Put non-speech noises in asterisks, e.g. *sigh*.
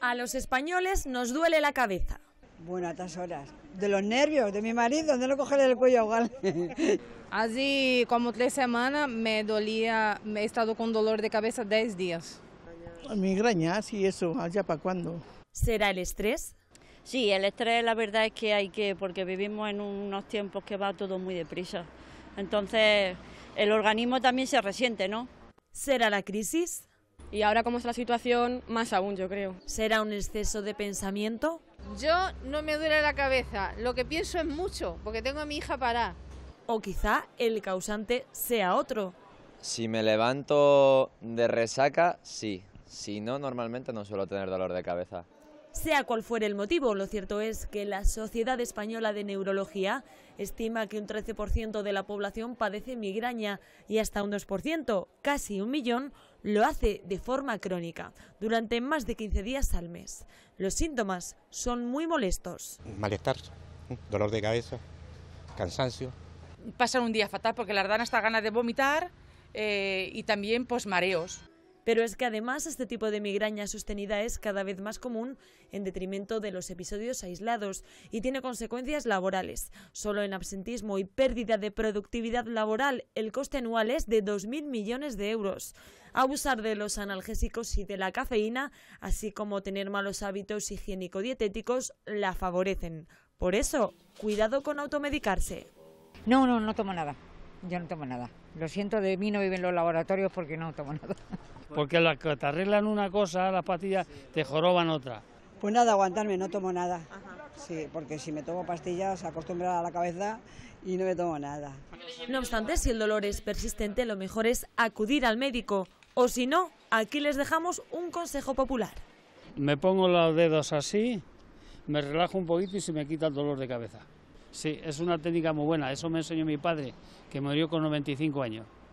A los españoles nos duele la cabeza. Bueno, a estas horas. De los nervios, de mi marido, de no cogerle el cuello igual. *laughs* así como tres semanas me dolía, me he estado con dolor de cabeza 10 días. Migrañas y eso, allá para cuándo. ¿Será el estrés? Sí, el estrés la verdad es que hay que, porque vivimos en unos tiempos que va todo muy deprisa. Entonces, el organismo también se resiente, ¿no? ¿Será la crisis? y ahora como es la situación, más aún yo creo. ¿Será un exceso de pensamiento? Yo no me duele la cabeza, lo que pienso es mucho, porque tengo a mi hija para. O quizá el causante sea otro. Si me levanto de resaca, sí. Si no, normalmente no suelo tener dolor de cabeza. Sea cual fuere el motivo, lo cierto es que la Sociedad Española de Neurología estima que un 13% de la población padece migraña y hasta un 2%, casi un millón, lo hace de forma crónica, durante más de 15 días al mes. Los síntomas son muy molestos. Malestar, dolor de cabeza, cansancio. Pasan un día fatal porque la dan hasta ganas de vomitar eh, y también pues mareos. Pero es que además este tipo de migraña sostenida es cada vez más común en detrimento de los episodios aislados y tiene consecuencias laborales. Solo en absentismo y pérdida de productividad laboral el coste anual es de 2.000 millones de euros. Abusar de los analgésicos y de la cafeína, así como tener malos hábitos higiénico-dietéticos, la favorecen. Por eso, cuidado con automedicarse. No, no, no tomo nada. Yo no tomo nada. Lo siento, de mí no viven los laboratorios porque no tomo nada. *laughs* porque las que te arreglan una cosa, las pastillas, te joroban otra. Pues nada, aguantarme, no tomo nada. Sí, porque si me tomo pastillas acostumbra a la cabeza y no me tomo nada. No obstante, si el dolor es persistente, lo mejor es acudir al médico. O si no, aquí les dejamos un consejo popular. Me pongo los dedos así, me relajo un poquito y se me quita el dolor de cabeza. Sí, es una técnica muy buena. Eso me enseñó mi padre, que murió con 95 años.